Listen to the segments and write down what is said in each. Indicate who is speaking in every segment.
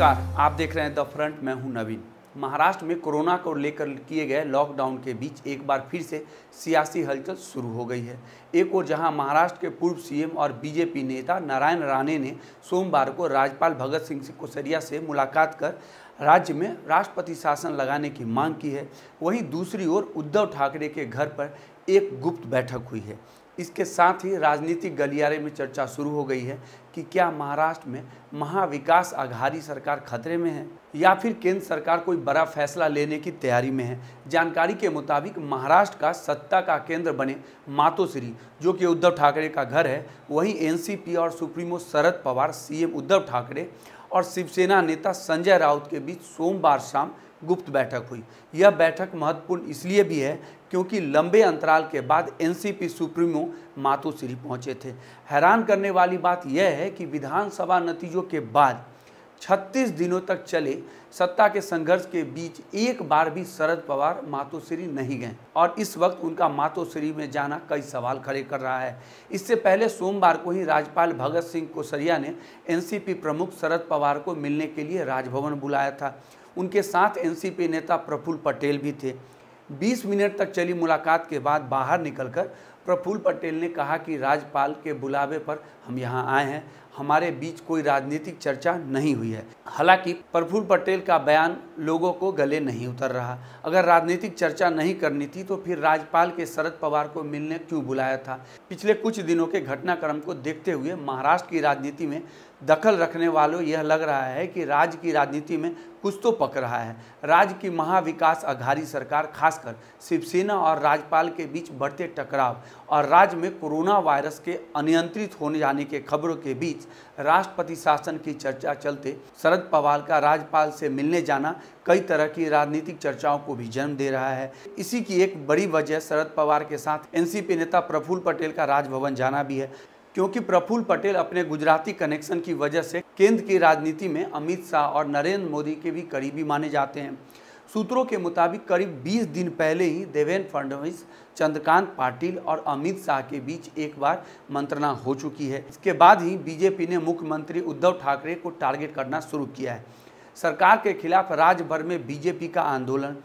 Speaker 1: नमस्कार आप देख रहे हैं द फ्रंट मैं हूं नवीन महाराष्ट्र में कोरोना को लेकर किए गए लॉकडाउन के बीच एक बार फिर से सियासी हलचल शुरू हो गई है एक और जहां महाराष्ट्र के पूर्व सीएम और बीजेपी नेता नारायण राणे ने सोमवार को राज्यपाल भगत सिंह कोसरिया से मुलाकात कर राज्य में राष्ट्रपति शासन लगाने की मांग की है वहीं दूसरी ओर उद्धव ठाकरे के घर पर एक गुप्त बैठक हुई है इसके साथ ही राजनीतिक गलियारे में चर्चा शुरू हो गई है कि क्या महाराष्ट्र में महाविकास आघाड़ी सरकार खतरे में है या फिर केंद्र सरकार कोई बड़ा फैसला लेने की तैयारी में है जानकारी के मुताबिक महाराष्ट्र का सत्ता का केंद्र बने मातोश्री जो कि उद्धव ठाकरे का घर है वहीं एनसीपी और सुप्रीमो शरद पवार सीएम उद्धव ठाकरे और शिवसेना नेता संजय राउत के बीच सोमवार शाम गुप्त बैठक हुई यह बैठक महत्वपूर्ण इसलिए भी है क्योंकि लंबे अंतराल के बाद एनसीपी सुप्रीमो मातोश्री पहुंचे थे हैरान करने वाली बात यह है कि विधानसभा नतीजों के बाद छत्तीस दिनों तक चले सत्ता के संघर्ष के बीच एक बार भी शरद पवार मातोश्री नहीं गए और इस वक्त उनका मातोश्री में जाना कई सवाल खड़े कर रहा है इससे पहले सोमवार को ही राज्यपाल भगत सिंह कोसरिया ने एनसीपी प्रमुख शरद पवार को मिलने के लिए राजभवन बुलाया था उनके साथ एनसीपी नेता प्रफुल्ल पटेल भी थे बीस मिनट तक चली मुलाकात के बाद बाहर निकलकर प्रफुल्ल पटेल ने कहा कि राज्यपाल के बुलावे पर हम यहाँ आए हैं हमारे बीच कोई राजनीतिक चर्चा नहीं हुई है हालांकि प्रफुल्ल पटेल का बयान लोगों को गले नहीं उतर रहा अगर राजनीतिक चर्चा नहीं करनी थी तो फिर राज्यपाल के शरद पवार को मिलने क्यों बुलाया था पिछले कुछ दिनों के घटनाक्रम को देखते हुए महाराष्ट्र की राजनीति में दखल रखने वालों यह लग रहा है कि राज्य की राजनीति में कुछ तो पक रहा है राज्य की महाविकास आघाड़ी सरकार खासकर शिवसेना और राज्यपाल के बीच बढ़ते टकराव और राज्य में कोरोना वायरस के अनियंत्रित होने जाने के खबरों के बीच राष्ट्रपति शासन की चर्चा चलते शरद पवार का राज्यपाल से मिलने जाना कई तरह की राजनीतिक चर्चाओं को भी जन्म दे रहा है इसी की एक बड़ी वजह शरद पवार के साथ एनसीपी नेता प्रफुल्ल पटेल का राजभवन जाना भी है क्योंकि प्रफुल्ल पटेल अपने गुजराती कनेक्शन की वजह से केंद्र की राजनीति में अमित शाह और नरेंद्र मोदी के भी करीबी माने जाते हैं सूत्रों के मुताबिक करीब 20 दिन पहले ही देवेंद्र फडणवीस चंद्रकांत पाटिल और अमित शाह के बीच एक बार मंत्रणा हो चुकी है इसके बाद ही बीजेपी ने मुख्यमंत्री उद्धव ठाकरे को टारगेट करना शुरू किया है सरकार के खिलाफ राज्य भर में बीजेपी का आंदोलन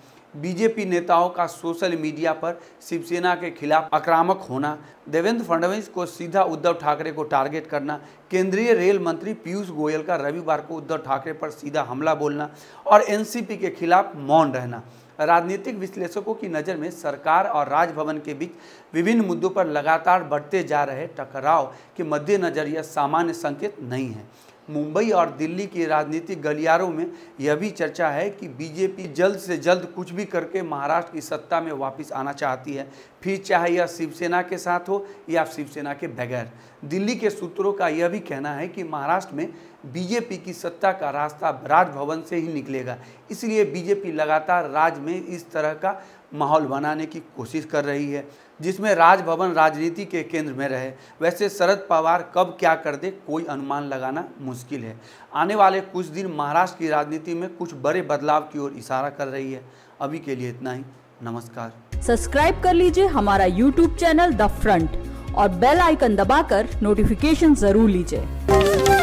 Speaker 1: बीजेपी नेताओं का सोशल मीडिया पर शिवसेना के खिलाफ आक्रामक होना देवेंद्र फडणवीस को सीधा उद्धव ठाकरे को टारगेट करना केंद्रीय रेल मंत्री पीयूष गोयल का रविवार को उद्धव ठाकरे पर सीधा हमला बोलना और एनसीपी के खिलाफ मौन रहना राजनीतिक विश्लेषकों की नज़र में सरकार और राजभवन के बीच विभिन्न मुद्दों पर लगातार बढ़ते जा रहे टकराव के मद्देनज़र यह सामान्य संकेत नहीं है मुंबई और दिल्ली के राजनीतिक गलियारों में यह भी चर्चा है कि बीजेपी जल्द से जल्द कुछ भी करके महाराष्ट्र की सत्ता में वापस आना चाहती है फिर चाहे यह शिवसेना के साथ हो या शिवसेना के बगैर दिल्ली के सूत्रों का यह भी कहना है कि महाराष्ट्र में बीजेपी की सत्ता का रास्ता राजभवन से ही निकलेगा इसलिए बीजेपी लगातार राज्य में इस तरह का माहौल बनाने की कोशिश कर रही है जिसमें राजभवन राजनीति के केंद्र में रहे वैसे शरद पवार कब क्या कर दे कोई अनुमान लगाना मुश्किल है आने वाले कुछ दिन महाराष्ट्र की राजनीति में कुछ बड़े बदलाव की ओर इशारा कर रही है अभी के लिए इतना ही नमस्कार सब्सक्राइब कर लीजिए हमारा यूट्यूब चैनल द फ्रंट और बेल आइकन दबाकर नोटिफिकेशन जरूर लीजिए